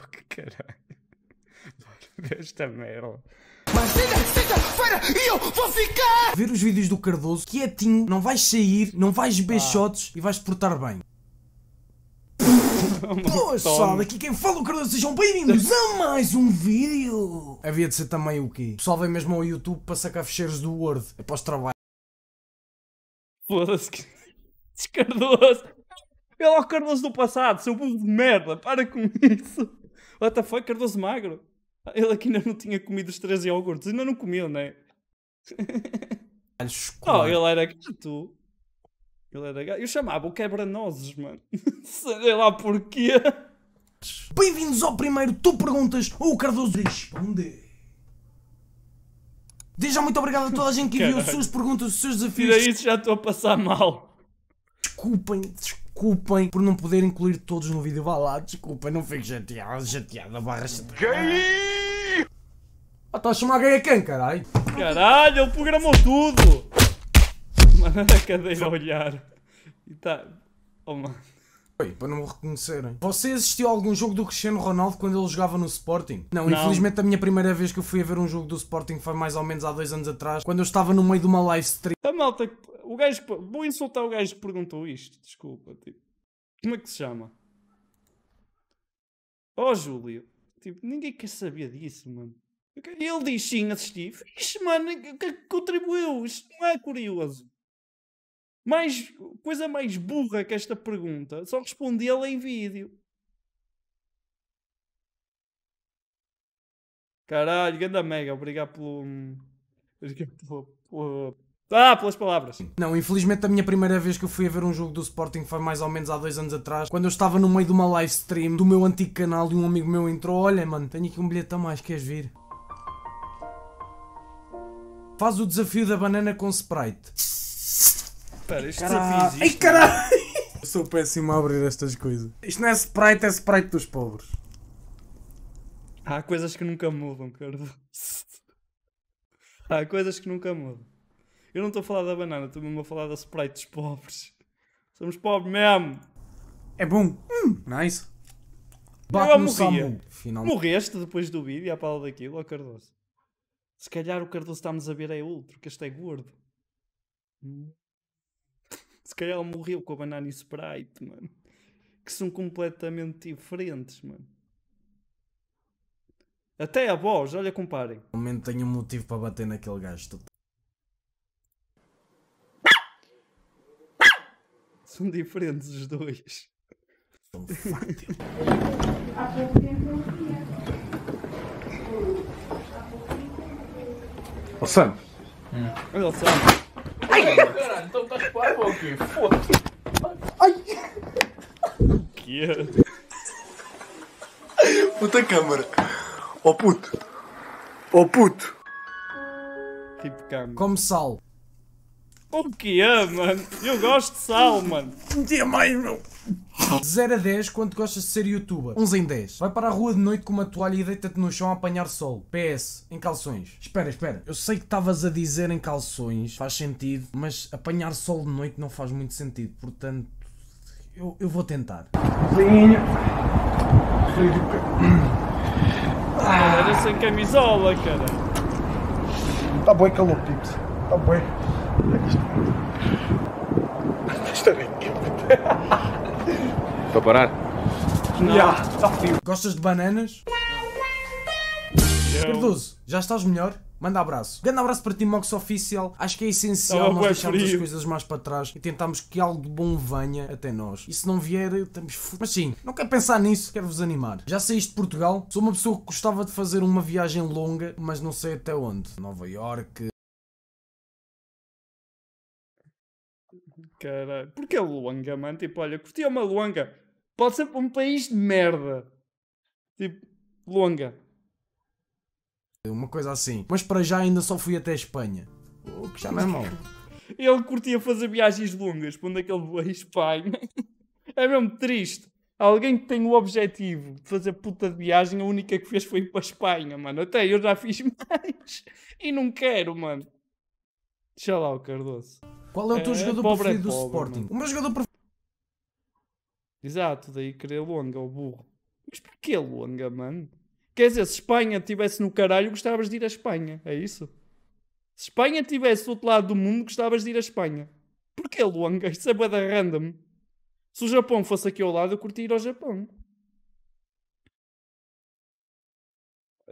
que caralho. Desta ver merda. Mas sexta, sexta-feira e eu vou ficar! Ver os vídeos do Cardoso, quietinho, não vais sair, não vais beber ah. shots e vais portar bem. Boas pessoal, aqui quem fala é o Cardoso, sejam bem-vindos a mais um vídeo! Havia de ser também o quê? O pessoal vem mesmo ao YouTube para sacar fecheiros do Word, após trabalho. Foda-se que... Cardoso! Ele é o Cardoso do passado, seu burro de merda, para com isso! What the fuck, Cardoso magro? Ele aqui ainda não tinha comido os 13 iogurtes. Ainda não comeu, né? oh, ele era gato. Ele era gato. Eu chamava o quebra-nozes, mano. Sei lá porquê. Bem-vindos ao primeiro Tu Perguntas ou o Cardoso Responde. Desde já muito obrigado a toda a gente que enviou as suas perguntas, os seus desafios. Tira isso, já estou a passar mal. Desculpem, desculpem desculpem por não poder incluir todos no vídeo. Vá lá, desculpem, não fico chateado, chateado, barra chateado. Gay! Ah, tá a chamar gay a quem, caralho? Caralho, ele programou tudo! Mano, na cadeira a olhar. E tá. Oh, mano. Oi, para não me reconhecerem. Você assistiu a algum jogo do Cristiano Ronaldo quando ele jogava no Sporting? Não, não, infelizmente a minha primeira vez que eu fui a ver um jogo do Sporting foi mais ou menos há dois anos atrás, quando eu estava no meio de uma live stream. A tá, malta, o gajo. Vou insultar o gajo que perguntou isto. Desculpa. Tipo, como é que se chama? Oh, Júlio. Tipo, ninguém quer saber disso, mano. Ele diz sim, assisti. Fixe, mano, que contribuiu. Isto não é curioso. Mais, coisa mais burra que esta pergunta. Só respondi ela em vídeo. Caralho, ganda mega. Obrigado pelo... Hum, obrigado pelo... Ah, pelas palavras. Não, infelizmente a minha primeira vez que eu fui a ver um jogo do Sporting foi mais ou menos há dois anos atrás, quando eu estava no meio de uma live stream do meu antigo canal e um amigo meu entrou: Olha, mano, tenho aqui um bilhete a mais, queres vir? Faz o desafio da banana com Sprite. Espera, este caralho. desafio Ai caralho! Eu sou péssimo a abrir estas coisas. Isto não é Sprite, é Sprite dos pobres. Há coisas que nunca mudam, cara. Há coisas que nunca mudam. Eu não estou a falar da banana, estou mesmo a falar da Sprite dos pobres. Somos pobres mesmo. É bom. Hum, nice. Bate eu morria. Morreste depois do vídeo à pala daquilo, ó Cardoso. Se calhar o Cardoso estamos a ver é outro, que este é gordo. Hum. Se calhar ele morreu com a banana e Sprite, mano. Que são completamente diferentes, mano. Até a voz, olha, comparem. Momento tenho um motivo para bater naquele gajo. são diferentes os dois. São fácil. Há pouco tempo eu tinha. Ó Sam. Hum. Olha o Sam. Ai! Caralho, então estás com a água ou o quê? Foda-se. Ai! Que é? Puta câmara. Ó oh, puto. Ó oh, puto. Tipo câmara. Como sal. O que é, mano? Eu gosto de sal, mano. Um dia mais, meu. 0 a 10, quanto gostas de ser youtuber? 11 em 10. Vai para a rua de noite com uma toalha e deita-te no chão a apanhar sol. PS, em calções. Espera, espera. Eu sei que estavas a dizer em calções, faz sentido, mas apanhar sol de noite não faz muito sentido, portanto. Eu, eu vou tentar. Vinho. Ah, era sem camisola, cara. Tá bom, calor, Pips. Tá bom. É para parar? Não. está frio. Gostas de bananas? Cardoso, já estás melhor? Manda abraço. Grande abraço para ti, Mox oficial. Acho que é essencial Tava nós deixarmos frio. as coisas mais para trás e tentarmos que algo de bom venha até nós. E se não vier, estamos f... Mas sim, não quero pensar nisso, quero vos animar. Já saíste de Portugal, sou uma pessoa que gostava de fazer uma viagem longa, mas não sei até onde. Nova York. Caralho. Porque a Luanga, mano, tipo, olha, curtia uma Luanga. Pode ser um país de merda. Tipo, Luanga. Uma coisa assim. Mas para já ainda só fui até a Espanha. O que já não é mal. Ele curtia fazer viagens longas quando onde é que ele voa Espanha. É mesmo triste. Alguém que tem o objetivo de fazer puta de viagem, a única que fez foi ir para a Espanha, mano. Até eu já fiz mais e não quero, mano. Deixa lá o Cardoso. Qual é o teu é, jogador pobre é preferido é pobre, do Sporting? Mano. O meu jogador preferido. Exato, daí querer longa, é o burro. Mas porquê longa, mano? Quer dizer, se Espanha estivesse no caralho, gostavas de ir à Espanha, é isso? Se Espanha estivesse do outro lado do mundo, gostavas de ir à Espanha. Porquê longa? Isto é bada random. Se o Japão fosse aqui ao lado, eu curti ir ao Japão.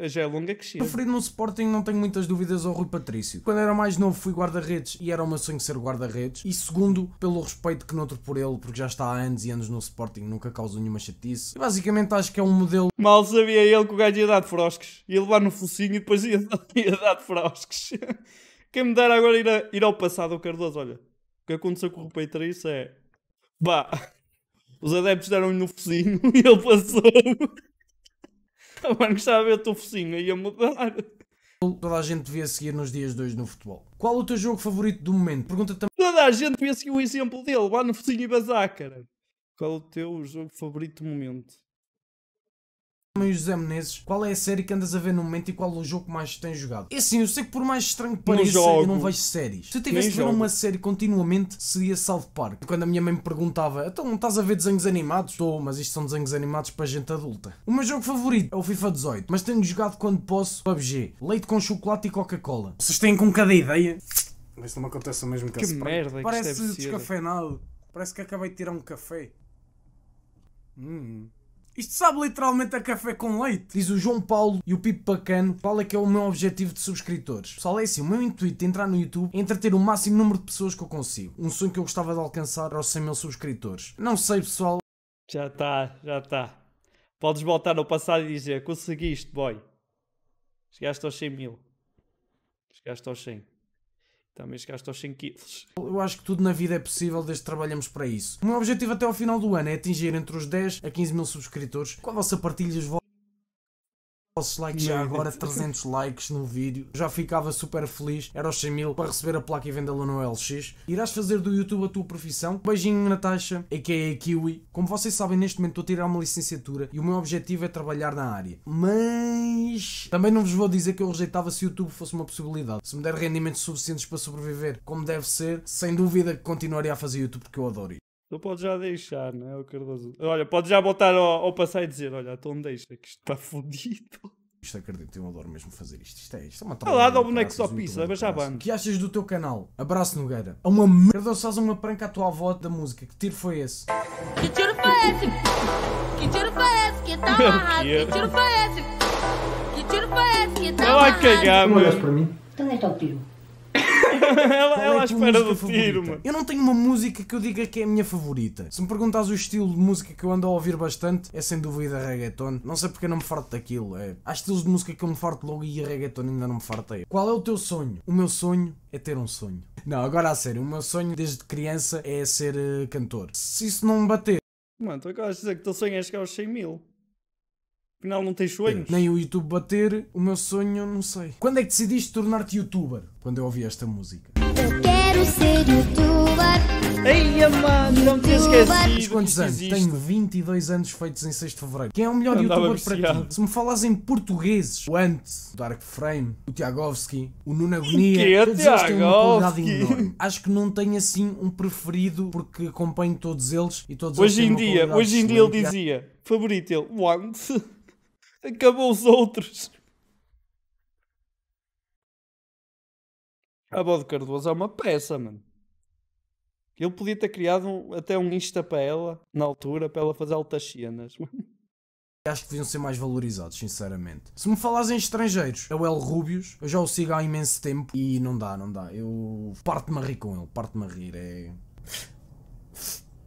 Já é longa que chega. Preferido no Sporting, não tenho muitas dúvidas ao Rui Patrício. Quando era mais novo, fui guarda-redes e era o meu sonho ser guarda-redes. E segundo, pelo respeito que nutro por ele, porque já está há anos e anos no Sporting, nunca causou nenhuma chatice. E basicamente acho que é um modelo. Mal sabia ele que o gajo ia dar de frosques. Ia levar no focinho e depois ia, dar de frosques. Quem me dera agora ir, a, ir ao passado, o Cardoso, olha. O que aconteceu com o Rui Patrício é. Bah! Os adeptos deram-lhe no focinho e ele passou. Mano, gostava de ver o teu focinho aí a mudar. Toda a gente devia seguir nos dias 2 no futebol. Qual o teu jogo favorito do momento? Pergunta também. Toda a gente devia seguir o exemplo dele lá no focinho e bazar, cara. Qual o teu jogo favorito do momento? Mas José Menezes, qual é a série que andas a ver no momento e qual é o jogo que mais tens jogado? É assim, eu sei que por mais estranho que pareça, jogo. eu não vejo séries. Se eu tivesse de ver uma série continuamente, seria South Park. Quando a minha mãe me perguntava, então não estás a ver desenhos animados? Estou, mas isto são desenhos animados para gente adulta. O meu jogo favorito é o FIFA 18, mas tenho jogado quando posso PUBG, leite com chocolate e Coca-Cola. Vocês têm com cada ideia? Mas não me acontece o mesmo que, que merda Parece que Parece descafeinado. Parece que acabei de tirar um café. Hum. Isto sabe literalmente a café com leite. Diz o João Paulo e o Pipo Bacano qual é que é o meu objetivo de subscritores. Pessoal, é assim, o meu intuito de entrar no YouTube é entreter o máximo número de pessoas que eu consigo. Um sonho que eu gostava de alcançar aos 100 mil subscritores. Não sei, pessoal. Já está, já está. Podes voltar no passado e dizer, conseguiste, boy. Chegaste aos 100 mil. Chegaste aos 100. Também chegaste aos 100 quilos. Eu acho que tudo na vida é possível desde que trabalhamos para isso. O meu objetivo até ao final do ano é atingir entre os 10 a 15 mil subscritores com a vossa partilha os vossos posso likes já agora, 300 likes no vídeo. Já ficava super feliz, era os 100 mil para receber a placa e vendê-la no LX. Irás fazer do YouTube a tua profissão? Beijinho, Natasha, a.k.a. Kiwi. Como vocês sabem, neste momento estou a tirar uma licenciatura e o meu objetivo é trabalhar na área. Mas... Também não vos vou dizer que eu rejeitava se o YouTube fosse uma possibilidade. Se me der rendimentos suficientes para sobreviver como deve ser, sem dúvida que continuaria a fazer YouTube porque eu adoro isso pode já deixar, não é, o Cardoso? Olha, pode já voltar ao, ao e dizer: olha, então deixa, que isto está fodido. Isto acredito, eu adoro mesmo fazer isto. Isto é, isto é uma trabalha. Olha lá, o boneco só pisa, mas já vamos. O que achas do teu canal? Abraço Nogueira. É uma merda, faz uma pranca à tua avó da música. Que tiro foi esse? Que tiro foi esse? Que tiro foi esse? Que tá amarrado? Que tiro foi esse? Que tiro foi esse? Que tá amarrado? Vai para mim Então é o tiro. ela ela é espera do tiro, mano. Eu não tenho uma música que eu diga que é a minha favorita. Se me perguntas o estilo de música que eu ando a ouvir bastante, é sem dúvida reggaeton. Não sei porque não me farto daquilo. É. Há estilos de música que eu me farto logo e a reggaeton ainda não me fartei. Qual é o teu sonho? O meu sonho é ter um sonho. Não, agora a sério, o meu sonho desde criança é ser uh, cantor. Se isso não me bater. Mano, tu acabas de dizer que o teu sonho é chegar aos 100 mil. Afinal, não tens sonhos? Nem o YouTube bater, o meu sonho, não sei. Quando é que decidiste tornar-te youtuber? Quando eu ouvi esta música. Eu quero ser youtuber. Ei, amado, não te esqueci. quantos anos? Tenho 22 anos feitos em 6 de fevereiro. Quem é o melhor Andava youtuber viciado. para ti? Se me falas em portugueses, o Ant, o Dark Frame, o Tiagovski, o Nuno Agonia, que é todos eles têm uma qualidade enorme. Acho que não tenho assim um preferido porque acompanho todos eles e todos hoje eles em dia, Hoje em dia ele dizia, favorito ele, o Ant. Acabou os outros. A de Cardoso é uma peça, mano. Ele podia ter criado um, até um Insta para ela, na altura, para ela fazer altas cenas. Acho que deviam ser mais valorizados, sinceramente. Se me falas em estrangeiros, é o El Rubius, eu já o sigo há imenso tempo e não dá, não dá. Eu parto-me a rir com ele, parto-me a rir. É.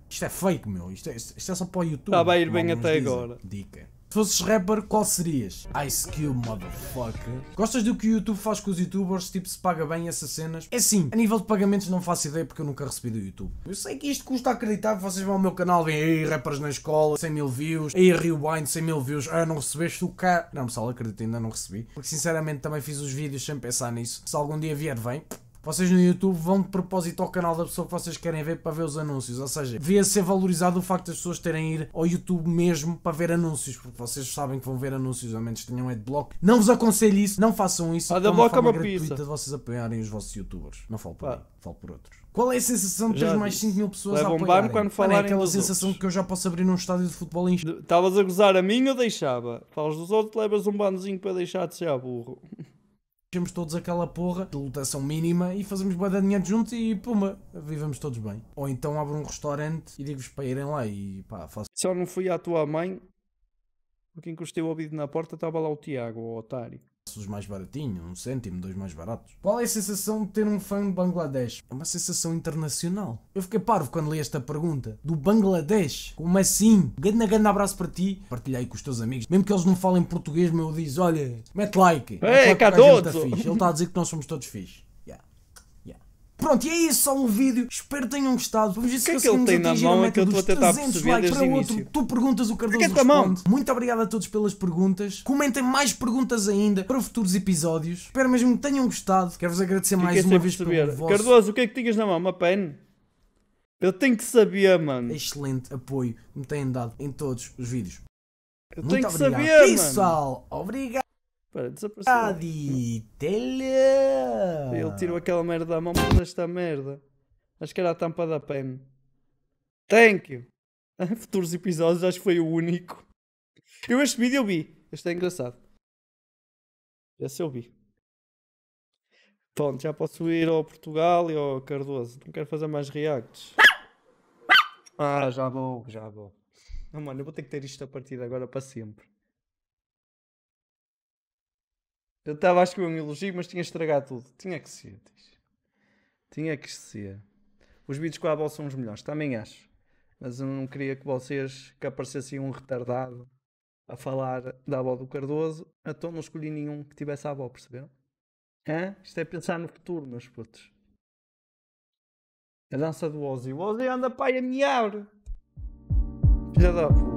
Isto é fake, meu. Isto é, isto é só para o YouTube. Tá Estava a ir bem até dizem. agora. Dica. Se fosses rapper, qual serias? Ice Cube, motherfucker. Gostas do que o YouTube faz com os youtubers? Tipo, se paga bem essas cenas? É sim, a nível de pagamentos não faço ideia porque eu nunca recebi do YouTube. Eu sei que isto custa acreditar, vocês vão ao meu canal, vêm aí rappers na escola, 100 mil views, aí rewind, 100 mil views, ah, não recebeste o cara. Não, pessoal, acredito, ainda não recebi. Porque sinceramente também fiz os vídeos sem pensar nisso. Se algum dia vier, vem. Vocês no YouTube vão de propósito ao canal da pessoa que vocês querem ver para ver os anúncios. Ou seja, vê ser valorizado o facto das pessoas terem ir ao YouTube mesmo para ver anúncios, porque vocês sabem que vão ver anúncios, a menos que tenham adblock. Não vos aconselho isso, não façam isso. Ah, é a adblock é uma pista. de vocês apoiarem os vossos YouTubers. Não falo por ah. mim, falo por outros. Qual é a sensação de ter mais 5 mil pessoas Levam a apoiarem? quando falarem Mano, é aquela sensação outros. que eu já posso abrir num estádio de futebol em... Estavas a gozar a mim, eu deixava. Falas dos outros, levas um banzinho para deixar de ser burro. Temos todos aquela porra de lotação mínima e fazemos boa de dinheiro juntos e puma, vivemos todos bem. Ou então abro um restaurante e digo-vos para irem lá e pá, faço. Só não fui à tua mãe porque encostei o ouvido na porta, estava lá o Tiago, o otário preço dos mais baratinhos, um cêntimo, dois mais baratos. Qual é a sensação de ter um fã de Bangladesh? É uma sensação internacional. Eu fiquei parvo quando li esta pergunta. Do Bangladesh? Como assim? Grande, grande abraço para ti. Partilha aí com os teus amigos. Mesmo que eles não falem português, meu, diz: olha, mete like. É Ei, like, é, Ele está a dizer que nós somos todos fixes. Pronto, e é isso, só um vídeo. Espero que tenham gostado. Vamos ver se que é que ele tem na mão é que eu estou a tentar perceber desde o outro. Tu perguntas, o Cardoso que é que responde. Muito obrigado a todos pelas perguntas. Comentem mais perguntas ainda para futuros episódios. Espero mesmo que tenham gostado. Quero-vos agradecer mais uma vez pelo vosso... Cardoso, o que é que tinhas na mão? Uma pen? Eu tenho que saber, mano. Excelente apoio que me têm dado em todos os vídeos. Eu Muito tenho que obrigado. saber, Pessoal, mano. obrigado. Pera, desapareceu. Adi, telha! Ele tirou aquela merda da mão, mas esta merda. Acho que era a tampa da pen. Thank you! Futuros episódios, acho que foi o único. Eu este vídeo eu vi. Este é engraçado. Esse eu vi. Pronto, já posso ir ao Portugal e ao Cardoso. Não quero fazer mais reacts. Ah, já vou, já vou. Não, mano, eu vou ter que ter isto a partir de agora para sempre. Eu estava que espera um elogio, mas tinha estragado tudo. Tinha que ser. Tinha que ser. Os vídeos com a bola são os melhores, também acho. Mas eu não queria que vocês, que aparecessem um retardado a falar da avó do Cardoso, então não escolhi nenhum que tivesse a avó, perceberam? Hã? Isto é pensar no futuro, meus putos. A dança do Ozzy. O Ozzy anda para a miar. Filha da puta.